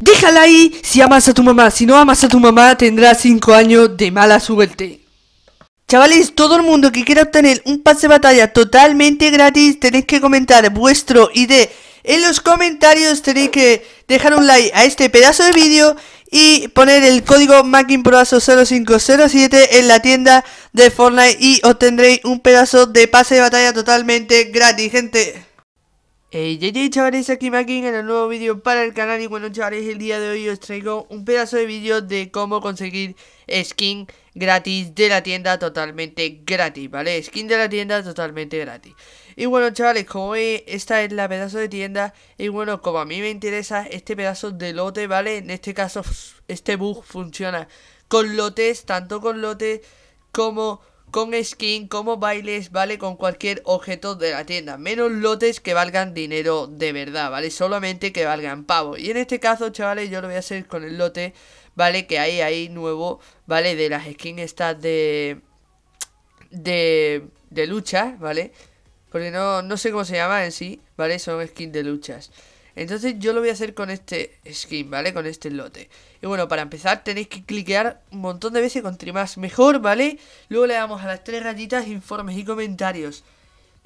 Déjala ahí si amas a tu mamá. Si no amas a tu mamá, tendrás 5 años de mala suerte. Chavales, todo el mundo que quiera obtener un pase de batalla totalmente gratis, tenéis que comentar vuestro ID en los comentarios. Tenéis que dejar un like a este pedazo de vídeo y poner el código MakinProaso0507 en la tienda de Fortnite y obtendréis un pedazo de pase de batalla totalmente gratis, gente. Hey, eh, hey, chavales, aquí Makin en el nuevo vídeo para el canal y bueno chavales, el día de hoy os traigo un pedazo de vídeo de cómo conseguir skin gratis de la tienda totalmente gratis, ¿vale? Skin de la tienda totalmente gratis Y bueno chavales, como veis, esta es la pedazo de tienda y bueno, como a mí me interesa este pedazo de lote, ¿vale? En este caso, este bug funciona con lotes, tanto con lotes como con skin, como bailes, ¿vale? Con cualquier objeto de la tienda, menos lotes que valgan dinero de verdad, ¿vale? Solamente que valgan pavo Y en este caso, chavales, yo lo voy a hacer con el lote, ¿vale? Que hay ahí nuevo, ¿vale? De las skins estas de... De... De lucha, ¿vale? Porque no, no sé cómo se llama en sí, ¿vale? Son skins de luchas. Entonces yo lo voy a hacer con este skin, ¿vale? Con este lote. Y bueno, para empezar tenéis que cliquear un montón de veces, Con más mejor, ¿vale? Luego le damos a las tres rayitas, informes y comentarios.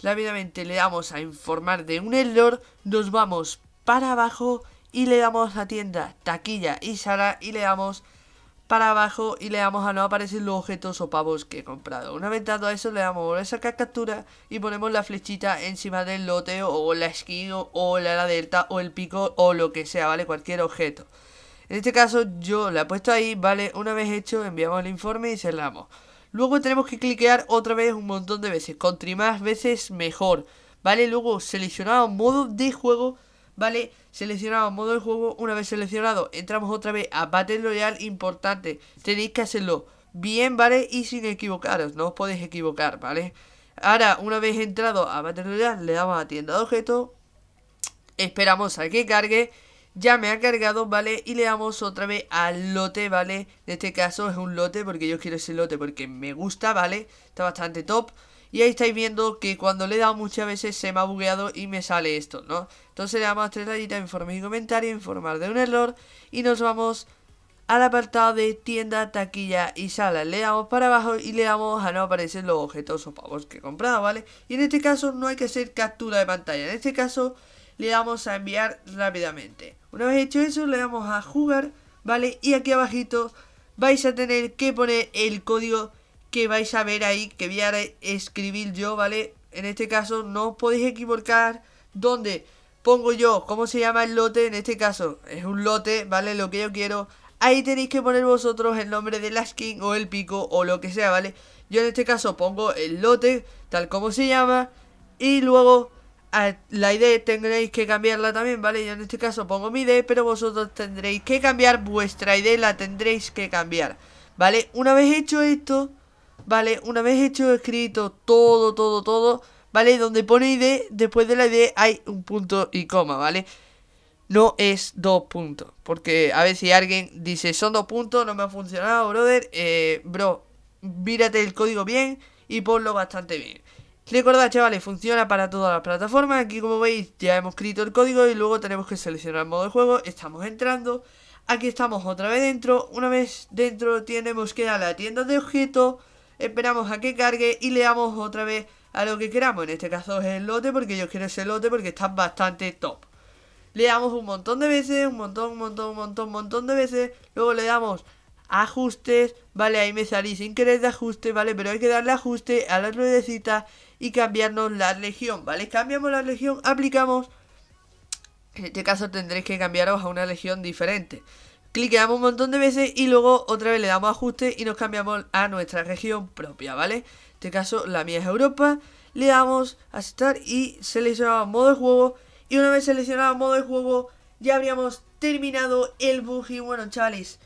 Rápidamente le damos a informar de un error, nos vamos para abajo y le damos a tienda, taquilla y sala y le damos para abajo y le damos a no aparecer los objetos o pavos que he comprado. Una vez dado a eso le damos a sacar captura y ponemos la flechita encima del lote o la esquina o la la delta o el pico o lo que sea, ¿vale? Cualquier objeto. En este caso yo la he puesto ahí, ¿vale? Una vez hecho enviamos el informe y cerramos. Luego tenemos que cliquear otra vez un montón de veces, contra más veces mejor, ¿vale? Luego seleccionamos modo de juego Vale, seleccionamos modo de juego. Una vez seleccionado, entramos otra vez a Battle Royale. Importante, tenéis que hacerlo bien, ¿vale? Y sin equivocaros, no os podéis equivocar, ¿vale? Ahora, una vez entrado a Battle Royale, le damos a tienda de objetos. Esperamos a que cargue. Ya me ha cargado, ¿vale? Y le damos otra vez al lote, ¿vale? En este caso es un lote porque yo quiero ese lote porque me gusta, ¿vale? Está bastante top. Y ahí estáis viendo que cuando le he dado muchas veces se me ha bugueado y me sale esto, ¿no? Entonces le damos tres rayitas, informes y comentario, informar de un error. Y nos vamos al apartado de tienda, taquilla y sala. Le damos para abajo y le damos a no aparecer los objetos o pavos que he comprado, ¿vale? Y en este caso no hay que hacer captura de pantalla. En este caso le damos a enviar rápidamente. Una vez hecho eso le damos a jugar, ¿vale? Y aquí abajito vais a tener que poner el código que vais a ver ahí, que voy a escribir yo, ¿vale? En este caso no os podéis equivocar donde pongo yo, ¿cómo se llama el lote? En este caso es un lote, ¿vale? Lo que yo quiero. Ahí tenéis que poner vosotros el nombre de la skin o el pico o lo que sea, ¿vale? Yo en este caso pongo el lote, tal como se llama. Y luego la idea tendréis que cambiarla también, ¿vale? Yo en este caso pongo mi ID, pero vosotros tendréis que cambiar vuestra ID, la tendréis que cambiar, ¿vale? Una vez hecho esto, Vale, una vez hecho escrito todo, todo, todo, ¿vale? Donde pone ID, después de la ID hay un punto y coma, ¿vale? No es dos puntos. Porque a veces alguien dice, son dos puntos, no me ha funcionado, brother. Eh, bro, vírate el código bien y ponlo bastante bien. Recordad, chavales, funciona para todas las plataformas. Aquí, como veis, ya hemos escrito el código y luego tenemos que seleccionar el modo de juego. Estamos entrando. Aquí estamos otra vez dentro. Una vez dentro tenemos que ir a la tienda de objetos esperamos a que cargue y le damos otra vez a lo que queramos. En este caso es el lote porque yo quiero ese lote porque está bastante top. Le damos un montón de veces, un montón, un montón, un montón, un montón de veces. Luego le damos ajustes, vale, ahí me salí sin querer de ajuste, vale, pero hay que darle ajuste a las ruedecitas y cambiarnos la legión, vale, cambiamos la legión, aplicamos, en este caso tendréis que cambiaros a una legión diferente, cliqueamos un montón de veces y luego otra vez le damos ajuste y nos cambiamos a nuestra región propia, ¿vale? En este caso la mía es Europa, le damos a aceptar y seleccionamos modo de juego y una vez seleccionado modo de juego ya habríamos terminado el bug y bueno chavales,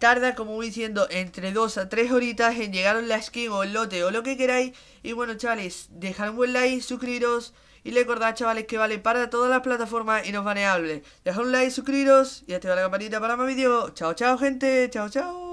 tarda como voy diciendo entre 2 a 3 horitas en llegaros la skin o el lote o lo que queráis y bueno chavales, dejad un buen like, suscribiros y recordad, chavales, que vale para todas las plataformas y no baneable Dejad un like, suscribiros y activad la campanita para más vídeos. Chao, chao, gente. Chao, chao.